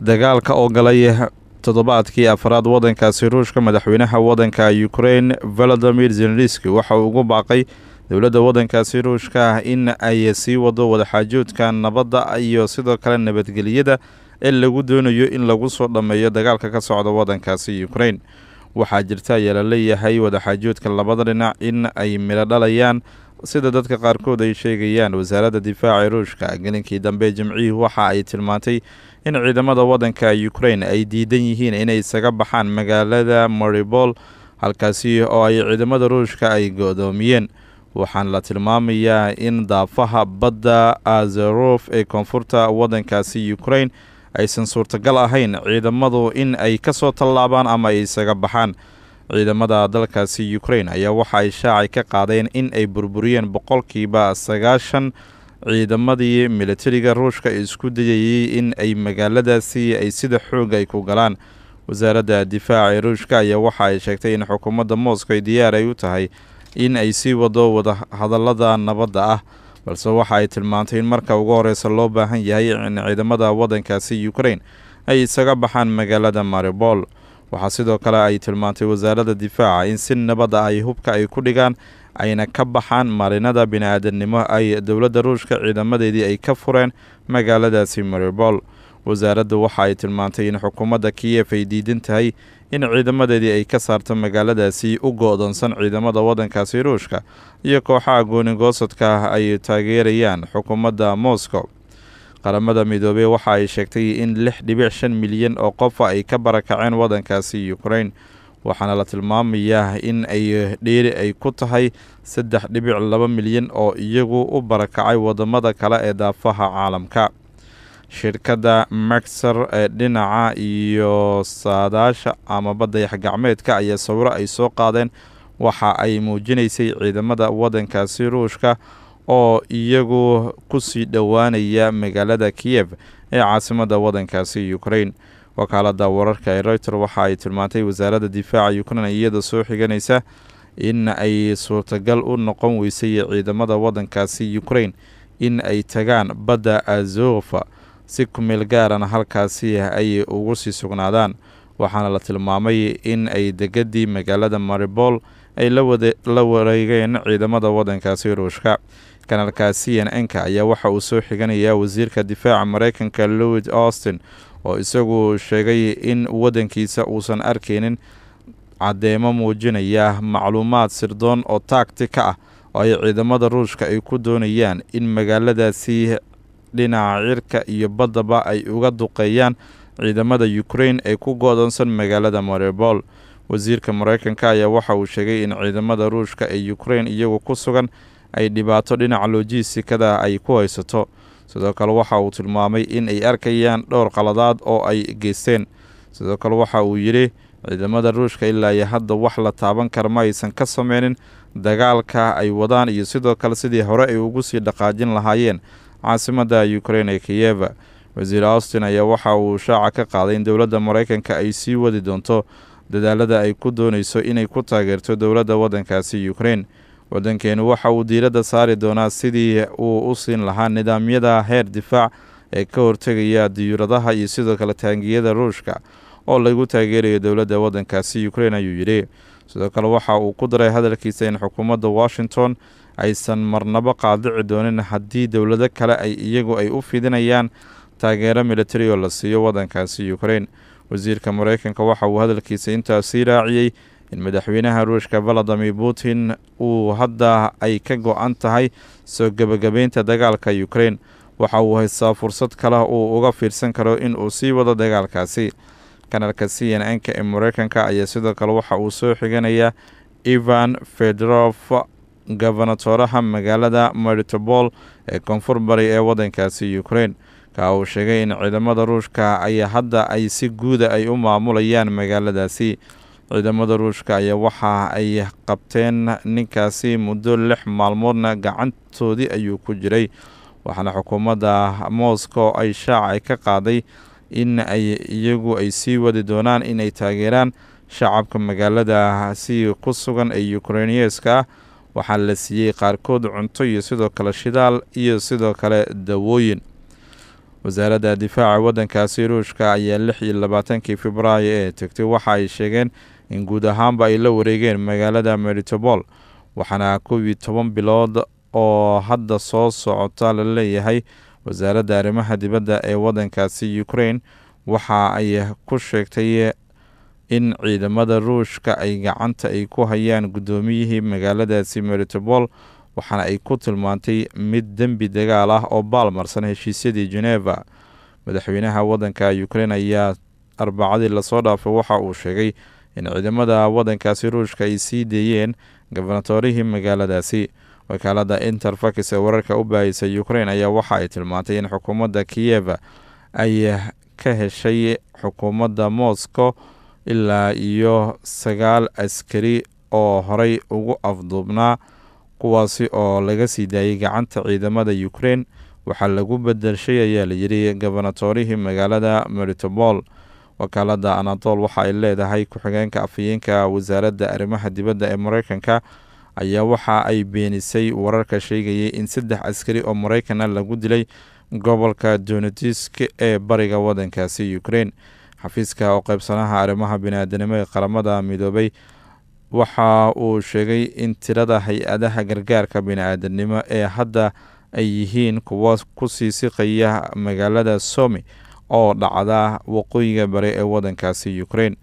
dagaalka oo galay toddobaadkii afraad waddankaasi ruushka madaxweynaha waddanka ukrain valadimir zeleniski waxa uu ugu baaqay dowladda waddankaasi ruushka ah in ay sii wado wadaxaajoodka nabadda iyo sidoo kale nabadgelyada ee lagu doonayo in lagu soo dhammeeyo dagaalka ka socda waddankaasi ukrain waxaa jirta ayaa la leeyahay wadaxaajoodka labada dhinac in ay midho dhalayaan sida dadka qaarkood ay sheegayaan wasaaradda difaaca ruushka gelinkii dambe jimcihii waxa ay tilmaantay in ciidamada waddanka ukrain ay diidan yihiin inay isaga baxaan magaalada maribol halkaasi oo ay ciidamada ruushka ay go-doomiyeen waxaan la tilmaamayaa in daafaha badda azerof ee koonfurta waddankaasi ukrain aysan suurtagal ahayn ciidamadu in ay ka soo tallaabaan ama ay isaga baxaan ciidamada dalkaasi ukrain ayaa waxa ay shaacay ka qaadeen in ay burburiyeen boqolkiiba sagaashan ciidamadii milatariga ruushka isku dayayey in ay magaaladaasi ay sida xoog ay ku galaan wasaaradda difaaca ee ruushka ayaa waxa ay sheegtay in xukuumadda moscow diyaar ay u tahay in ay sii wado wada hadallada nabadda ah balse waxa ay tilmaantay in marka ugu horeysa loo baahan yahay in ciidamada waddankaasi ukrain ay isaga baxaan magaalada maribol waxaa sidoo kale ay tilmaantay wasaaradda difaaca in si nabada ah ay hubka ay ku dhigaan ayna ka baxaan maalinada bini-aadamnimo ay dowladda ruushka ciidamadeedii ay ka fureen magaaladaasi maribol wasaaraddu waxa ay tilmaantay in xukuumadda kiyef ay diidan tahay in ciidamadeedii ay ka saarto magaaladaasi u go-doonsan ciidamada waddankaasi ruushka iyo kooxaha gooni goosadka ah ay taageerayaan xukuumadda moscow qaramada midoobey waxa ay sheegtay in lix dhibic shan milyan oo qofa ay ka barakaceen waddankaasi ukrain waxaana la tilmaamayaa in ay dheeri ay ku tahay saddex dhibic laba milyan oo iyagu u barakacay waddamada kale ee daafaha caalamka shirkadda maxer ee dhinaca iyo saadaasha ama badayax gacmeedka ayaa sawiro ay soo qaadeen waxa ay muujinaysay ciidamada waddankaasi ruushka oo iyagu ku sii dhowaanaya magaalada kiyev ee caasimadda waddankaasi ukrain wakaaladda wararka ee reuter waxa ay tilmaantay wasaaradda difaaca ukrain iyada soo xiganaysa in ay suurtagal u noqon weysay ciidamada waddankaasi ukrain in ay tagaan badda azofa si kumeel gaarana halkaasi ayay ugu sii sugnaadaan waxaana la tilmaamay in ay degadii magaalada maribol ay la wareegeen ciidamada waddankaasi ruushka kanalka c n n ka ayaa waxa uu soo xiganayaa wasiirka difaaca maraykanka lowid austin oo isagu sheegay in waddankiisa uusan arkeynin caddeemo muujinaya macluumaad sirdoon oo taagti ka ah oo ay ciidamada ruushka ay ku doonayaan in magaaladaasi dhinaca cirka iyo baddaba ay uga duqeeyaan ciidamada ukrain ee ku go-doonsan magaalada maribol wasiirka maraykanka ayaa waxa uu sheegay in ciidamada ruushka ee ukrain iyagu ku sugan ay dhibaato dhinaca loojiistikada ay ku haysato sidoo kale waxa uu tilmaamay in ay arkayaan dhowr qaladaad oo ay geysteen sidoo kale waxa uu yidhi ciidamada ruushka ilaa iyo hadda wax la taaban kara ma aysan ka sameynin dagaalka ay wadaan iyo sidoo kale sidii hore ay ugu sii dhaqaajin lahaayeen caasimadda ukrein ee kiyeva wasiir austin ayaa waxa uu shaaca ka qaaday in dowladda maraykanka ay sii wadi doonto dadaalada ay ku doonayso inay ku taageerto dowladda waddankaasi ukrein waddankeenu waxa uu diiradda saari doonaa sidii uu u siin lahaa nidaamyada heer difaac ee ka hortegaya diyuuradaha iyo sidoo kale taangiyada ruushka oo lagu taageerayo dowladda waddankaasi ukrain ayuu yidhi sidoo kale waxa uu ku daray hadalkiisa in xukuumadda washington aysan marnabo qaadici doonin haddii dowlado kale ay iyagu ay u fidinayaan taageero militari oo la siiyo waddankaasi ukrain wasiirka maraykanka waxa uu hadalkiisa intaasi raaciyey in madaxweynaha ruushka valadimir putin uu hadda ay ka go-an tahay soo gebagabeynta dagaalka ukrein waxa uu haystaa fursad kale uu uga fiirsan karo in uu sii wado dagaalkaasi kanalka c n n-ka ee mareykanka ayaa sidoo kale waxa uu soo xiganayaa ivan fedrof gobanatoraha magaalada maritobol ee koonfur bari ee waddankaasi ukrain ka uu sheegay in ciidamada ruushka ayaa hadda ay si guuda ay u maamulayaan magaaladaasi ciidamada ruushka ayaa waxa ay qabteen ninkaasi muddo lix maalmoodna gacantoodii ayuu ku jiray waxaana xukuumadda moscow ay shaaca ka qaaday in ay iyagu ay sii wadi doonaan inay taageeraan shacabka magaalada magaaladaasi ku sugan ee ukreineyeska waxaa la siiyey qaarkood cunto iyo sidoo kale shidaal iyo sidoo kale dawooyin wasaaradda difaaca waddankaasi ruushka ayaa lix iyo labaatankii februaayo ee tegtay waxa ay sheegeen in guud ahaanba ay la wareegeen magaalada meritobol waxaana kow iyo toban bilood oo hadda soo socota la leeyahay wasaaradda arrimaha dibadda ee waddankaasi ukraine waxa ay ku sheegtay in ciidamada ruushka ay gacanta ay ku hayaan guddoomiyihii magaaladaasi meritobol waxaana ay ku tilmaantay mid dembi dagaal ah oo baalmarsan heshiisyadii geneva madaxweynaha waddanka ukrain ayaa arbacadii lasoo dhaafay waxa uu sheegay in ciidamada waddankaasi ruushka ay sii deeyeen gobanatorihii magaaladaasi wakaaladda interfax ee wararka u baahiysa ukrain ayaa waxa ay tilmaantay in xukuumadda kiyev ay ka heshay xukuumadda moscow ilaa iyo sagaal askari oo horay ugu afduubnaa kuwaasi oo laga sii daayay gacanta ciidamada ukrain waxaa lagu bedelshay ayaa layidhi gobernatorihii magaalada meritopol wakaalada anatol waxa ay leedahay ku-xigeenka afhayeenka wasaaradda arrimaha dibadda ee mareykanka ayaa waxa ay beenisay wararka sheegayay in saddex askari oo maraykana lagu dilay gobolka donetisk ee bariga waddankaasi ukrein xafiiska oo qeybsanaha arrimaha biniaadanimo ee qaramada midoobay waxa uu sheegay in tirada hay-adaha gargaarka bini-aadanimo ee hadda ay yihiin kuwa kusii siqaya magaalada somi oo dhacda waqooyiga bari ee wadankaasi ukrein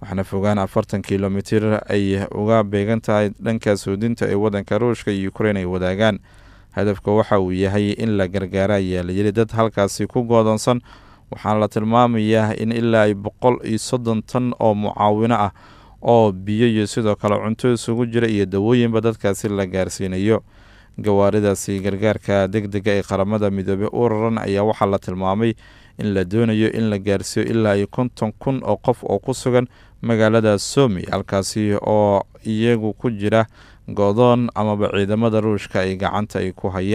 waxaana fogaan afartan kilomitir ay uga beegan tahay dhanka suudinta ee wadanka ruushka iyo ukrein ay wadaagaan hadafka waxa uu yahay in la gargaara ayaa layiri dad halkaasi ku goodonsan waxaana la tilmaamayaa in ilaa ay boqol iyo soddon tan oo mucaawino ah oo biyo iyo sidoo kale cunto isugu jira iyo dawooyinba dadkaasi la gaarsiinayo gawaaridaasi gargaarka degdega ee qaramada midoobe u raran ayaa waxaa la tilmaamay in la doonayo in la gaarsiiyo ilaa iyo konton kun oo qof oo ku sugan magaalada somi halkaasi oo iyagu ku jira godoon amaba ciidamada ruushka ay gacanta ay ku hayaan